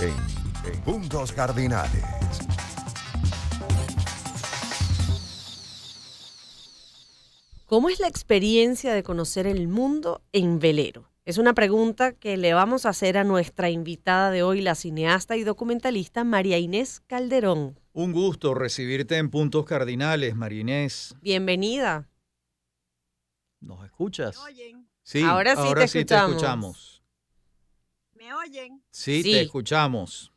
en, Puntos Cardinales. ¿Cómo es la experiencia de conocer el mundo en velero? Es una pregunta que le vamos a hacer a nuestra invitada de hoy, la cineasta y documentalista María Inés Calderón. Un gusto recibirte en Puntos Cardinales, María Inés. Bienvenida. ¿Nos escuchas? Sí, ahora sí, te escuchamos oyen? Sí, te escuchamos.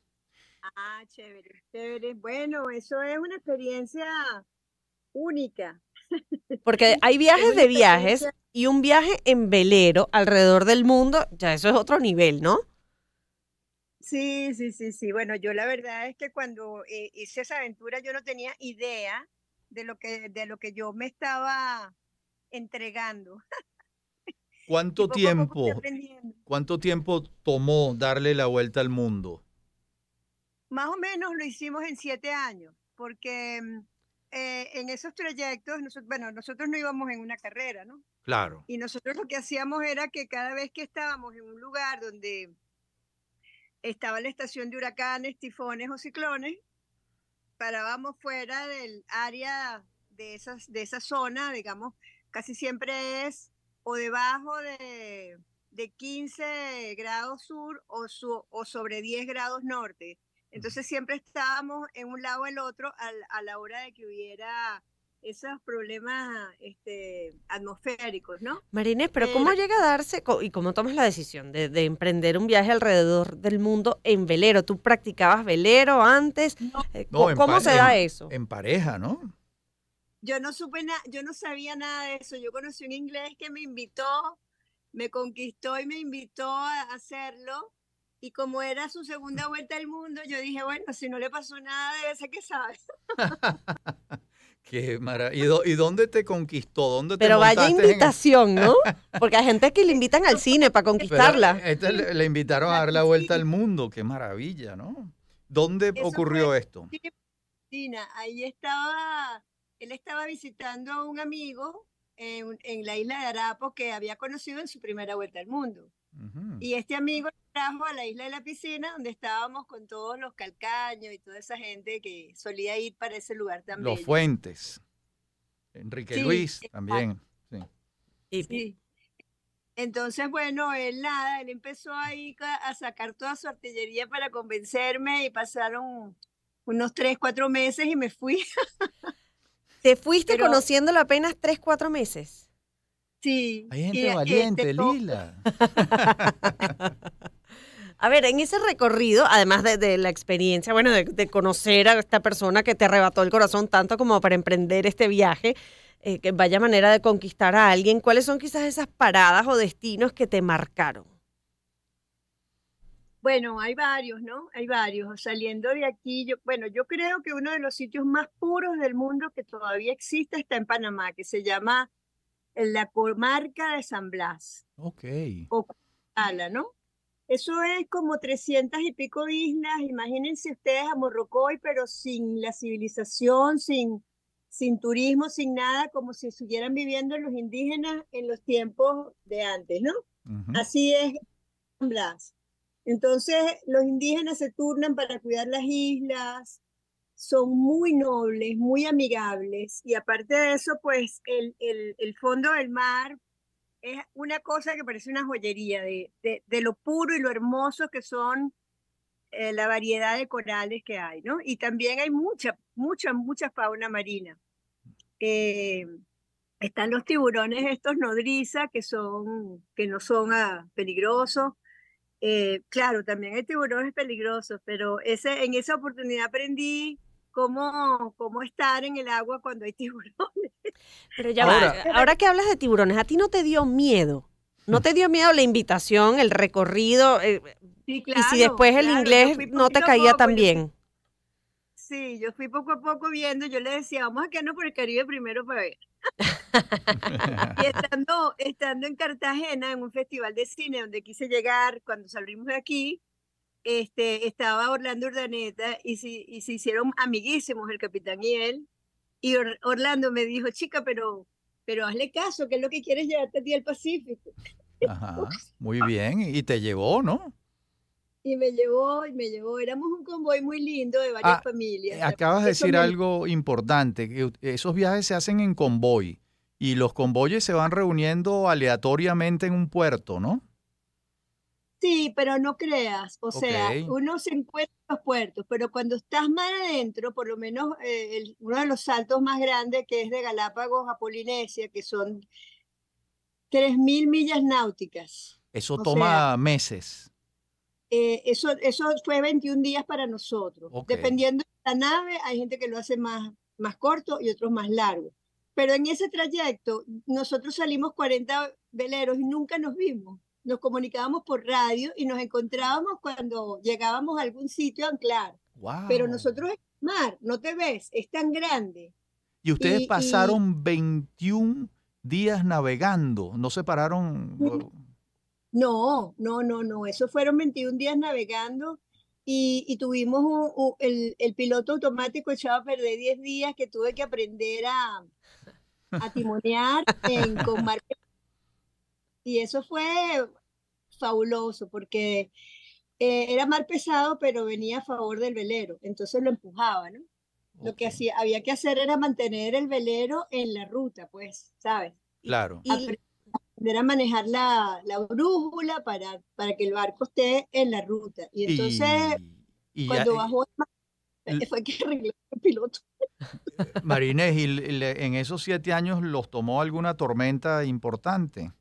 Ah, chévere, chévere. Bueno, eso es una experiencia única. Porque hay viajes de viajes y un viaje en velero alrededor del mundo, ya eso es otro nivel, ¿no? Sí, sí, sí, sí. Bueno, yo la verdad es que cuando eh, hice esa aventura yo no tenía idea de lo que, de lo que yo me estaba entregando. ¿Cuánto tiempo, ¿Cuánto tiempo tomó darle la vuelta al mundo? Más o menos lo hicimos en siete años, porque mm, eh, en esos trayectos, bueno, nosotros no íbamos en una carrera, ¿no? Claro. Y nosotros lo que hacíamos era que cada vez que estábamos en un lugar donde estaba la estación de huracanes, tifones o ciclones, parábamos fuera del área de, de esa zona, digamos, casi siempre es o debajo de, de 15 grados sur o, su, o, sobre 10 grados norte. Entonces siempre estábamos en un lado o el otro a, a la hora de que hubiera esos problemas este, atmosféricos, ¿no? Marines, pero ¿cómo llega a darse y cómo tomas la decisión de, emprender un viaje alrededor del mundo en velero? ¿Tú practicabas velero antes? Eh, ¿cómo se da eso? En pareja, ¿no? yo no supe nada, yo no sabía nada de eso. Yo conocí un inglés que me invitó, me conquistó y me invitó a hacerlo. Y como era su segunda vuelta al mundo, yo dije, bueno, si no le pasó nada, de ser que sabes Qué maravilla. ¿Y, dónde te conquistó? Pero vaya invitación, ¿no? Porque hay gente que le invitan al cine para conquistarla. Este le, invitaron a dar la vuelta al mundo. Qué maravilla, ¿no? ¿Dónde ocurrió esto? Ahí estaba él estaba visitando a un amigo en, la isla de Arapo que había conocido en su primera vuelta al mundo. Y este amigo trajo a la isla de la piscina, donde estábamos con todos los calcaños y toda esa gente que solía ir para ese lugar también. Los Fuentes, Enrique Luis también. Sí. sí. Entonces, bueno, él nada, él empezó ahí a sacar toda su artillería para convencerme y pasaron unos tres, cuatro meses y me fui. ¿Te fuiste conociéndolo apenas tres, cuatro meses? Sí. Hay gente eh, valiente, este, Lila. a ver, en ese recorrido, además de, la experiencia, bueno, de, conocer a esta persona que te arrebató el corazón tanto como para emprender este viaje, eh, que vaya manera de conquistar a alguien, ¿cuáles son quizás esas paradas o destinos que te marcaron? Bueno, hay varios, ¿no? Hay varios. Saliendo de aquí, yo, bueno, yo creo que uno de los sitios más puros del mundo que todavía existe está en Panamá, que se llama la comarca de San Blas. Ok. O ¿no? Eso es como 300 y pico islas. Imagínense ustedes a Morrocoy, pero sin la civilización, sin, sin turismo, sin nada, como si estuvieran viviendo los indígenas en los tiempos de antes, ¿no? Así es San Blas. Entonces, los indígenas se turnan para cuidar las islas, son muy nobles, muy amigables, y aparte de eso, pues el, fondo del mar es una cosa que parece una joyería de, lo puro y lo hermoso que son eh, la variedad de corales que hay, ¿no? Y también hay mucha, mucha, mucha fauna marina. Eh, están los tiburones estos nodriza que son que no son ah, peligrosos eh, claro, también hay tiburones peligrosos, pero ese, en esa oportunidad aprendí cómo, cómo estar en el agua cuando hay tiburones. Pero ya eh, ahora, que hablas de tiburones, ¿a ti no te dio miedo? ¿No te dio miedo la invitación, el recorrido? Eh, y si después el inglés no te caía tan bien sí, yo fui poco a poco viendo, yo le decía, vamos a quedarnos por el Caribe primero para ver. y estando, estando en Cartagena, en un festival de cine donde quise llegar, cuando salimos de aquí, este, estaba Orlando Urdaneta y se, hicieron amiguísimos el capitán y él. Y Orlando me dijo, chica, pero, pero hazle caso, que es lo que quieres llevarte a ti al Pacífico. Ajá, muy bien, y te llevó, ¿no? Y me llevó, y me llevó. Éramos un convoy muy lindo de varias ah, familias. Eh, acabas de decir algo importante, que esos viajes se hacen en convoy y los convoyes se van reuniendo aleatoriamente en un puerto, ¿no? Sí, pero no creas, o sea, uno se encuentra en los puertos, pero cuando estás más adentro, por lo menos eh, uno de los saltos más grandes que es de Galápagos a Polinesia, que son 3.000 millas náuticas. Eso toma meses. Eh, eso, eso fue 21 días para nosotros. Dependiendo de la nave, hay gente que lo hace más, más corto y otros más largo. Pero en ese trayecto, nosotros salimos 40 veleros y nunca nos vimos. Nos comunicábamos por radio y nos encontrábamos cuando llegábamos a algún sitio a anclar. Pero nosotros, Mar, no te ves, es tan grande. Y ustedes pasaron 21 días navegando, no se pararon. No, no, no, no. Eso fueron 21 días navegando y, tuvimos el, piloto automático echaba a perder 10 días que tuve que aprender a, a timonear con mar Y eso fue fabuloso porque eh, era mar pesado, pero venía a favor del velero. Entonces lo empujaba, ¿no? Lo que hacía, había que hacer era mantener el velero en la ruta, pues, ¿sabes? Claro era manejar la, brújula para, para que el barco esté en la ruta. Y entonces, cuando bajó, el, fue que arregló el piloto. Marines, ¿y en esos siete años los tomó alguna tormenta importante?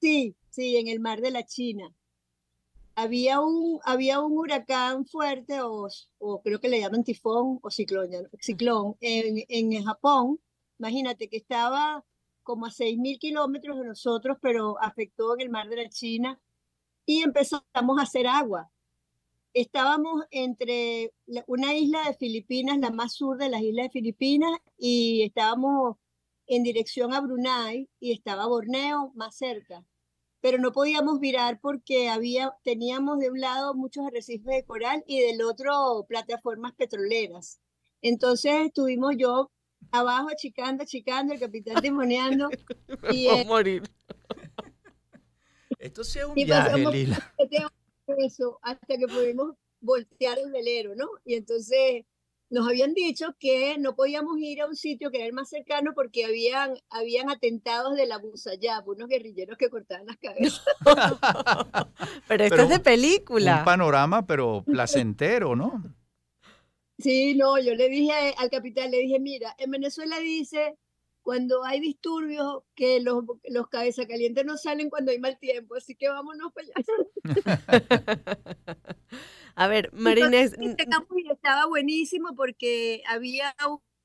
Sí, sí, en el mar de la China. Había un, había un huracán fuerte, o, creo que le llaman tifón o ciclón, ciclón en, en Japón. Imagínate que estaba como a 6.000 kilómetros de nosotros, pero afectó en el mar de la China y empezamos a hacer agua. Estábamos entre una isla de Filipinas, la más sur de las islas de Filipinas, y estábamos en dirección a Brunei y estaba Borneo más cerca. Pero no podíamos virar porque había, teníamos de un lado muchos arrecifes de coral y del otro plataformas petroleras. Entonces estuvimos yo abajo achicando, achicando, el capitán timoneando. y a morir. Esto es un y viaje, Lila. Este eso, hasta que pudimos voltear el velero, ¿no? Y entonces nos habían dicho que no podíamos ir a un sitio que era más cercano porque habían, habían atentados de la por unos guerrilleros que cortaban las cabezas. pero esto es de película. Un panorama, pero placentero, ¿no? Sí, no, yo le dije al capitán, le dije, mira, en Venezuela dice cuando hay disturbios que los, los cabeza calientes no salen cuando hay mal tiempo, así que vámonos para allá. A ver, Marines este mm, campo estaba buenísimo porque había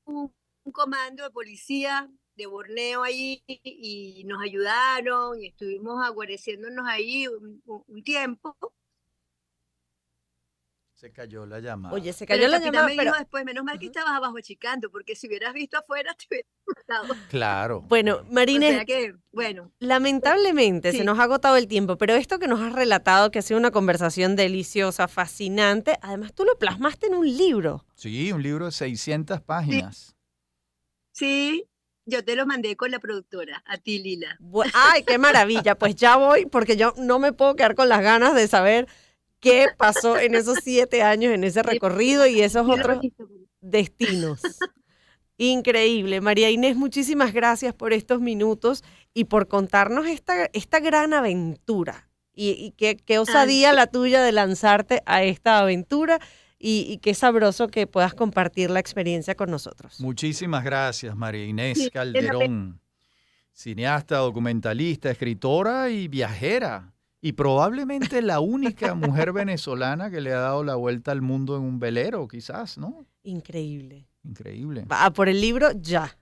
un, comando de policía de Borneo ahí y nos ayudaron y estuvimos aguareciéndonos ahí un, un tiempo se cayó la llamada. Oye, se cayó la llamada. pero... después, menos mal que estabas abajo chicando, porque si hubieras visto afuera te hubieras matado. Claro. Bueno, Marine, bueno. Lamentablemente se nos ha agotado el tiempo, pero esto que nos has relatado, que ha sido una conversación deliciosa, fascinante, además tú lo plasmaste en un libro. Sí, un libro de 600 páginas. sí yo te lo mandé con la productora, a ti, Lila. Ay, qué maravilla. Pues ya voy, porque yo no me puedo quedar con las ganas de saber qué pasó en esos siete años, en ese recorrido y esos otros destinos. Increíble. María Inés, muchísimas gracias por estos minutos y por contarnos esta, esta gran aventura. Y, qué, osadía la tuya de lanzarte a esta aventura y, qué sabroso que puedas compartir la experiencia con nosotros. Muchísimas gracias, María Inés Calderón, cineasta, documentalista, escritora y viajera y probablemente la única mujer venezolana que le ha dado la vuelta al mundo en un velero, quizás, ¿no? Increíble. Increíble. Va, por el libro ya.